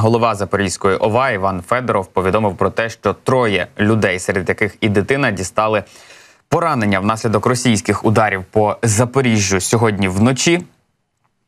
Голова Запорізької ОВА Іван Федоров повідомив про те, що троє людей, серед яких і дитина, дістали поранення внаслідок російських ударів по Запоріжжю сьогодні вночі.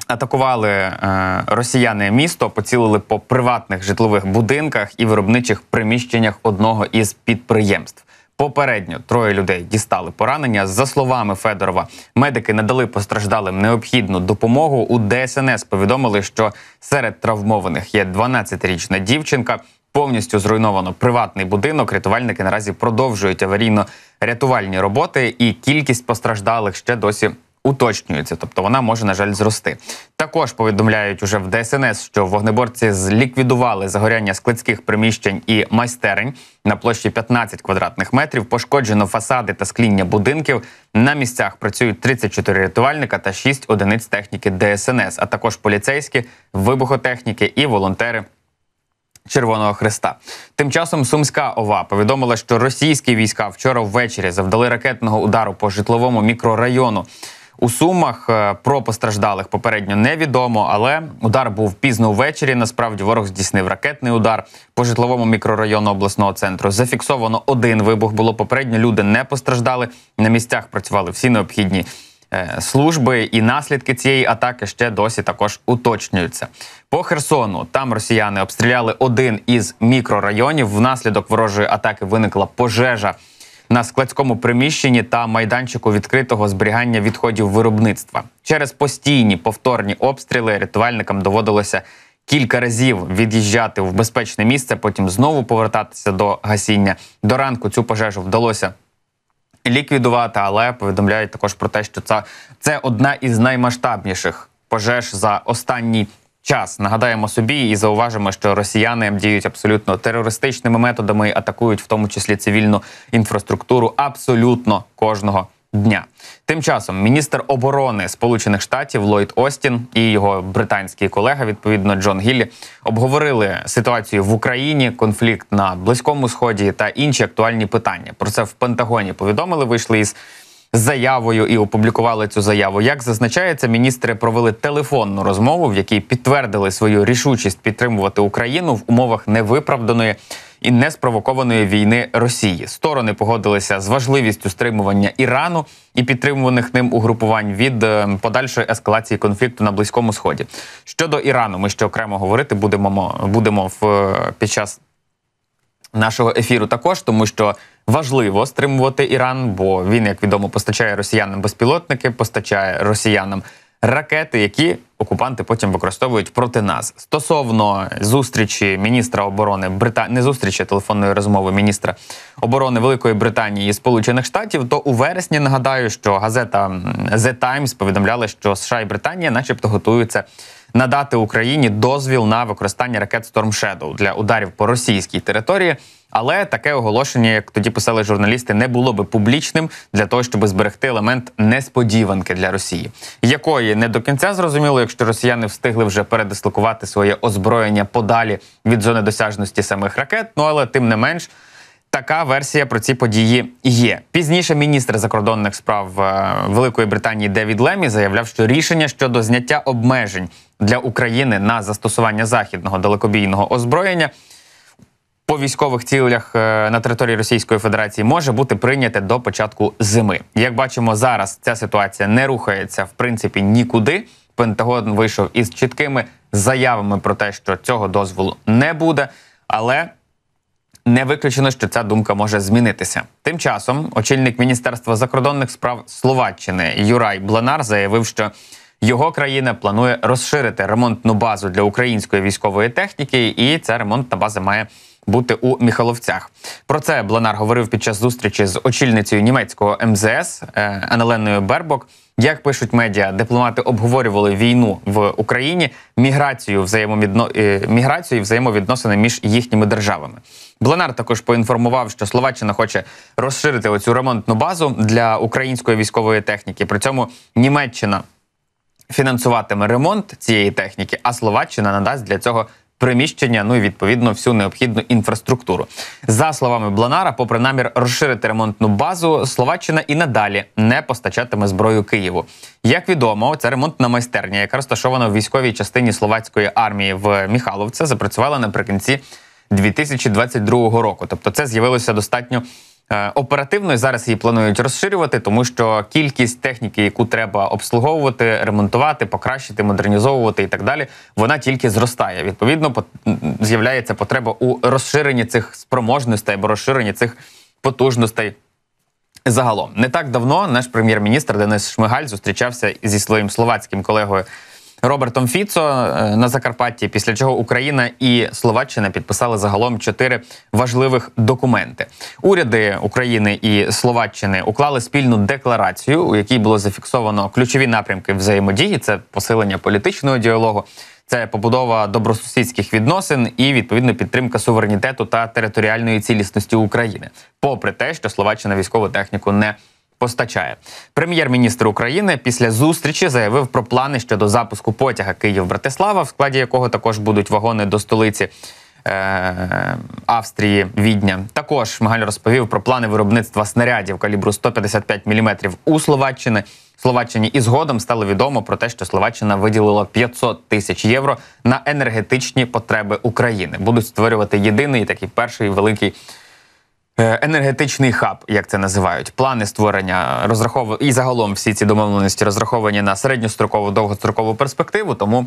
Атакували е, росіяни місто, поцілили по приватних житлових будинках і виробничих приміщеннях одного із підприємств. Попередньо троє людей дістали поранення. За словами Федорова, медики надали постраждалим необхідну допомогу. У ДСНС повідомили, що серед травмованих є 12-річна дівчинка. Повністю зруйновано приватний будинок. Рятувальники наразі продовжують аварійно-рятувальні роботи, і кількість постраждалих ще досі уточнюється, тобто вона може на жаль зрости. Також повідомляють уже в ДСНС, що вогнеборці зліквідували загоряння складських приміщень і майстерень на площі 15 квадратних метрів. Пошкоджено фасади та скління будинків. На місцях працюють 34 рятувальника та 6 одиниць техніки ДСНС, а також поліцейські вибухотехніки і волонтери. Червоного Хреста тим часом Сумська ова повідомила, що російські війська вчора ввечері завдали ракетного удару по житловому мікрорайону. У сумах е, про постраждалих попередньо невідомо, але удар був пізно ввечері. Насправді ворог здійснив ракетний удар по житловому мікрорайону обласного центру. Зафіксовано один вибух. Було попередньо. Люди не постраждали. На місцях працювали всі необхідні. Е, служби і наслідки цієї атаки ще досі також уточнюються. По Херсону там росіяни обстріляли один із мікрорайонів. Внаслідок ворожої атаки виникла пожежа на складському приміщенні та майданчику відкритого зберігання відходів виробництва. Через постійні повторні обстріли рятувальникам доводилося кілька разів від'їжджати в безпечне місце, потім знову повертатися до гасіння. До ранку цю пожежу вдалося. Ліквідувати, але повідомляють також про те, що це це одна із наймасштабніших пожеж за останній час. Нагадаємо собі і зауважимо, що росіяни діють абсолютно терористичними методами і атакують в тому числі цивільну інфраструктуру абсолютно кожного. Дня тим часом міністр оборони Сполучених Штатів Ллойд Остін і його британський колега, відповідно Джон Гіллі, обговорили ситуацію в Україні, конфлікт на близькому сході та інші актуальні питання. Про це в Пентагоні повідомили. Вийшли із заявою і опублікували цю заяву. Як зазначається, міністри провели телефонну розмову, в якій підтвердили свою рішучість підтримувати Україну в умовах невиправданої. І неспровокованої війни Росії сторони погодилися з важливістю стримування Ірану і підтримуваних ним угрупувань від е, подальшої ескалації конфлікту на близькому сході. Щодо Ірану, ми ще окремо говорити будемо будемо в е, під час нашого ефіру, також тому що важливо стримувати Іран, бо він, як відомо, постачає росіянам безпілотники, постачає росіянам ракети, які окупанти потім використовують проти нас стосовно зустрічі міністра оборони Брита... не зустрічі телефонної розмови міністра оборони Великої Британії і Сполучених Штатів. То у вересні нагадаю, що газета The Times повідомляла, що США і Британія, начебто, готуються. Надати Україні дозвіл на використання ракет Storm Shadow для ударів по російській території але таке оголошення, як тоді писали журналісти, не було би публічним для того, щоб зберегти елемент несподіванки для Росії, якої не до кінця зрозуміло, якщо росіяни встигли вже передислокувати своє озброєння подалі від зони досяжності самих ракет. Ну але тим не менш. Така версія про ці події є пізніше. Міністр закордонних справ е, Великої Британії Девід Лемі заявляв, що рішення щодо зняття обмежень для України на застосування західного далекобійного озброєння по військових цілях е, на території Російської Федерації може бути прийняте до початку зими. Як бачимо, зараз ця ситуація не рухається в принципі нікуди. Пентагон вийшов із чіткими заявами про те, що цього дозволу не буде, але не виключено, що ця думка може змінитися. Тим часом очільник міністерства закордонних справ Словаччини Юрай Бланар заявив, що його країна планує розширити ремонтну базу для української військової техніки, і ця ремонтна база має бути у Міхаловцях. Про це Бланар говорив під час зустрічі з очільницею німецького МЗС е, Анеленою Бербок. Як пишуть медіа, дипломати обговорювали війну в Україні, міграцію взаємовідно... Е, міграцію і взаємовідносини між їхніми державами. Бленар також поінформував, що Словаччина хоче розширити оцю ремонтну базу для української військової техніки. При цьому Німеччина фінансуватиме ремонт цієї техніки, а Словаччина надасть для цього приміщення, ну і відповідно всю необхідну інфраструктуру. За словами Бланара, попри намір розширити ремонтну базу, Словаччина і надалі не постачатиме зброю Києву. Як відомо, ця ремонтна майстерня, яка розташована в військовій частині словацької армії в Міхаловце, запрацювала наприкінці 2022 року. Тобто, це з'явилося достатньо. Е, оперативно. І Зараз її планують розширювати, тому що кількість техніки, яку треба обслуговувати, ремонтувати, покращити, модернізовувати і так далі, вона тільки зростає. Відповідно, з'являється потреба у розширенні цих спроможностей або розширенні цих потужностей. Загалом не так давно наш прем'єр-міністр Денис Шмигаль зустрічався зі своїм словацьким колегою. Робертом Фіцо е, на Закарпатті, після чого Україна і Словаччина підписали загалом чотири важливих документи. Уряди України і Словаччини уклали спільну декларацію, у якій було зафіксовано ключові напрямки взаємодії. Це посилення політичного діалогу, це побудова добросусідських відносин і відповідно підтримка суверенітету та територіальної цілісності України, попри те, що Словаччина військову техніку не постачає. Прем'єр-міністр України після зустрічі заявив про плани щодо запуску потяга Київ-Братислава, в складі якого також будуть вагони до столиці. Е, Австрії Відня також Шмигаль розповів про плани виробництва снарядів калібру 155 мм у Словаччині. Словаччині і згодом стало відомо про те, що Словаччина виділила 500 тисяч євро на енергетичні потреби України. Будуть створювати єдиний такий перший великий Е, енергетичний хаб, як це називають, плани створення розрахов... і загалом всі ці домовленості розраховані на середньострокову довгострокову перспективу. Тому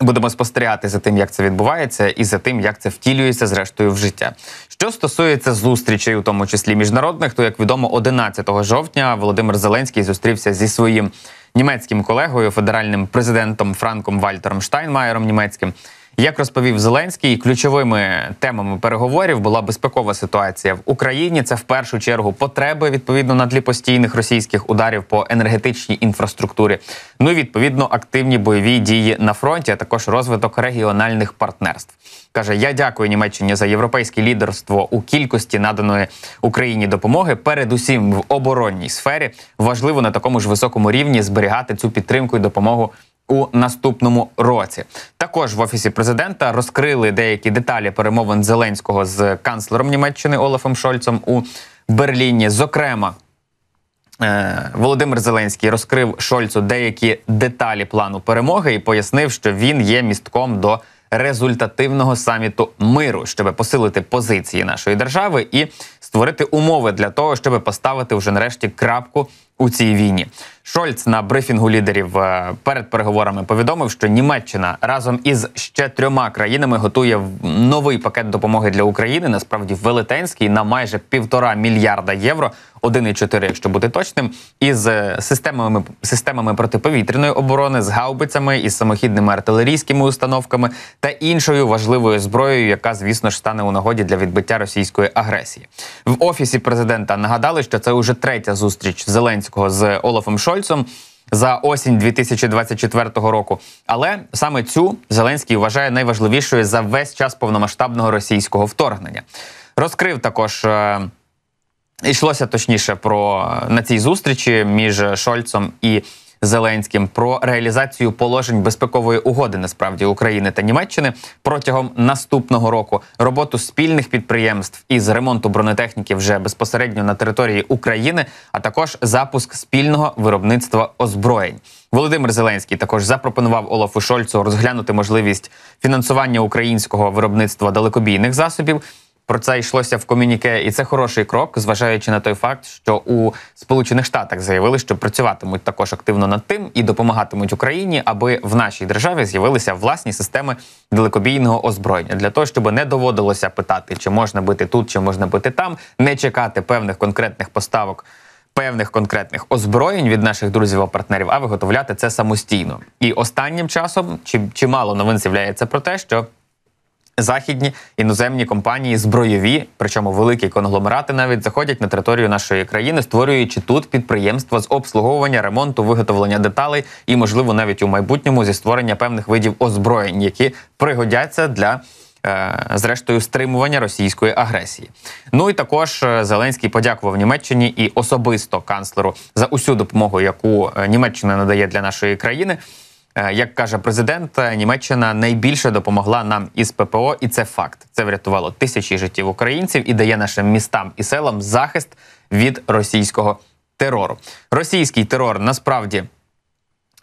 будемо спостерігати за тим, як це відбувається, і за тим, як це втілюється зрештою в життя. Що стосується зустрічей, у тому числі міжнародних, то як відомо, 11 жовтня Володимир Зеленський зустрівся зі своїм німецьким колегою, федеральним президентом Франком Вальтером Штайнмаєром німецьким. Як розповів Зеленський, ключовими темами переговорів була безпекова ситуація в Україні. Це в першу чергу потреби відповідно на тлі постійних російських ударів по енергетичній інфраструктурі. Ну і відповідно активні бойові дії на фронті, а також розвиток регіональних партнерств. Каже, я дякую Німеччині за європейське лідерство у кількості наданої Україні допомоги. Передусім в оборонній сфері важливо на такому ж високому рівні зберігати цю підтримку і допомогу у наступному році. Також в офісі президента розкрили деякі деталі перемовин Зеленського з канцлером Німеччини Олафом Шольцом у Берліні. Зокрема, е, Володимир Зеленський розкрив Шольцу деякі деталі плану перемоги і пояснив, що він є містком до результативного саміту миру, щоб посилити позиції нашої держави і створити умови для того, щоб поставити вже нарешті крапку у цій війні. Шольц на брифінгу лідерів е, перед переговорами повідомив, що Німеччина разом із ще трьома країнами готує новий пакет допомоги для України. Насправді велетенський на майже півтора мільярда євро, 1,4, якщо бути точним, із е, системами системами протиповітряної оборони, з гаубицями із самохідними артилерійськими установками та іншою важливою зброєю, яка, звісно ж, стане у нагоді для відбиття російської агресії. В офісі президента нагадали, що це уже третя зустріч Зеленського з Олафом Шольцем. Шольцем за осінь 2024 року. Але саме цю Зеленський вважає найважливішою за весь час повномасштабного російського вторгнення. Розкрив також. Йшлося е, точніше про на цій зустрічі між Шольцом і Зеленським про реалізацію положень безпекової угоди насправді України та Німеччини протягом наступного року, роботу спільних підприємств із ремонту бронетехніки вже безпосередньо на території України, а також запуск спільного виробництва озброєнь. Володимир Зеленський також запропонував Олафу Шольцу розглянути можливість фінансування українського виробництва далекобійних засобів. Про це йшлося в комюніке, і це хороший крок, зважаючи на той факт, що у Сполучених Штатах заявили, що працюватимуть також активно над тим і допомагатимуть Україні, аби в нашій державі з'явилися власні системи далекобійного озброєння для того, щоб не доводилося питати, чи можна бити тут, чи можна бити там, не чекати певних конкретних поставок. Певних конкретних озброєнь від наших друзів та партнерів, а виготовляти це самостійно. І останнім часом чимало новин з'являється про те, що західні іноземні компанії збройові, причому великі конгломерати навіть заходять на територію нашої країни, створюючи тут підприємства з обслуговування, ремонту, виготовлення деталей і, можливо, навіть у майбутньому зі створення певних видів озброєнь, які пригодяться для. Е, зрештою, стримування російської агресії. Ну і також е, Зеленський подякував Німеччині і особисто канцлеру за усю допомогу, яку е, Німеччина надає для нашої країни. Е, як каже президент, е, Німеччина найбільше допомогла нам із ППО, і це факт. Це врятувало тисячі життів українців і дає нашим містам і селам захист від російського терору. Російський терор насправді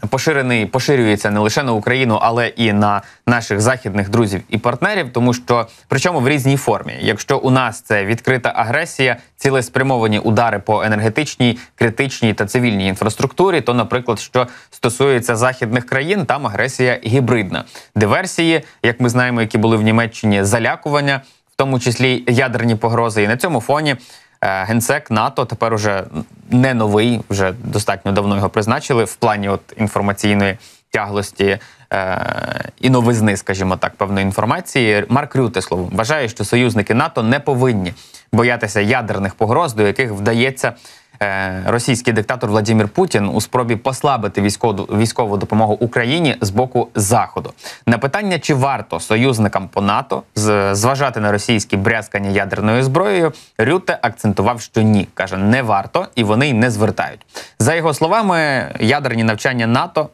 поширений поширюється не лише на Україну, але і на наших західних друзів і партнерів, тому що причому в різній формі, якщо у нас це відкрита агресія, цілеспрямовані удари по енергетичній, критичній та цивільній інфраструктурі, то, наприклад, що стосується західних країн, там агресія гібридна, диверсії, як ми знаємо, які були в Німеччині залякування. В тому числі ядерні погрози, і на цьому фоні Е, генсек НАТО тепер уже не новий, вже достатньо давно його призначили в плані от інформаційної тяглості е, і новизни, скажімо так, певної інформації. Марк Рюте словом вважає, що союзники НАТО не повинні боятися ядерних погроз, до яких вдається Е, російський диктатор Владимир Путін у спробі послабити військову військову допомогу Україні з боку заходу. На питання чи варто союзникам по НАТО зважати на російські брязкання ядерною зброєю, Рюте акцентував, що ні, каже, не варто і вони й не звертають. За його словами, ядерні навчання НАТО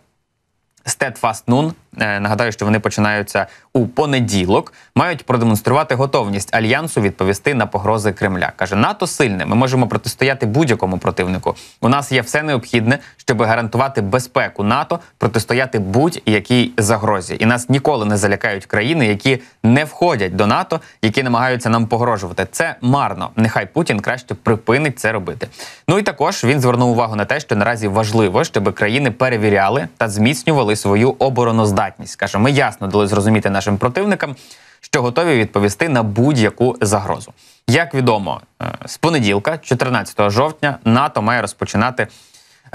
Steadfast Noon, е, нагадаю, що вони починаються у понеділок. Мають продемонструвати готовність альянсу відповісти на погрози Кремля. каже НАТО сильне. Ми можемо протистояти будь-якому противнику. У нас є все необхідне, щоб гарантувати безпеку НАТО, протистояти будь-якій загрозі. І нас ніколи не залякають країни, які не входять до НАТО, які намагаються нам погрожувати. Це марно. Нехай Путін краще припинить це робити. Ну і також він звернув увагу на те, що наразі важливо, щоб країни перевіряли та зміцнювали довели свою обороноздатність. Каже, ми ясно дали зрозуміти нашим противникам, що готові відповісти на будь-яку загрозу. Як відомо, е, з понеділка, 14 жовтня, НАТО має розпочинати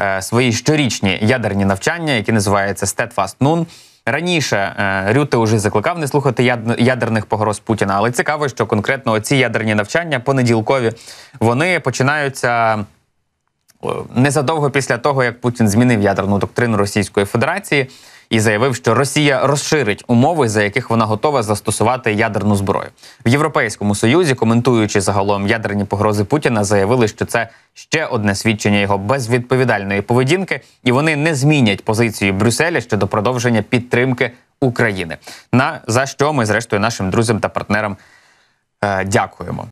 е, свої щорічні ядерні навчання, які називаються Steadfast Noon. Раніше е, Рюте уже закликав не слухати ядерних погроз Путіна, але цікаво, що конкретно ці ядерні навчання понеділкові вони починаються Е, незадовго після того, як Путін змінив ядерну доктрину Російської Федерації і заявив, що Росія розширить умови, за яких вона готова застосувати ядерну зброю в Європейському Союзі. Коментуючи загалом ядерні погрози Путіна, заявили, що це ще одне свідчення його безвідповідальної поведінки, і вони не змінять позицію Брюсселя щодо продовження підтримки України. На за що ми, зрештою, нашим друзям та партнерам е, дякуємо.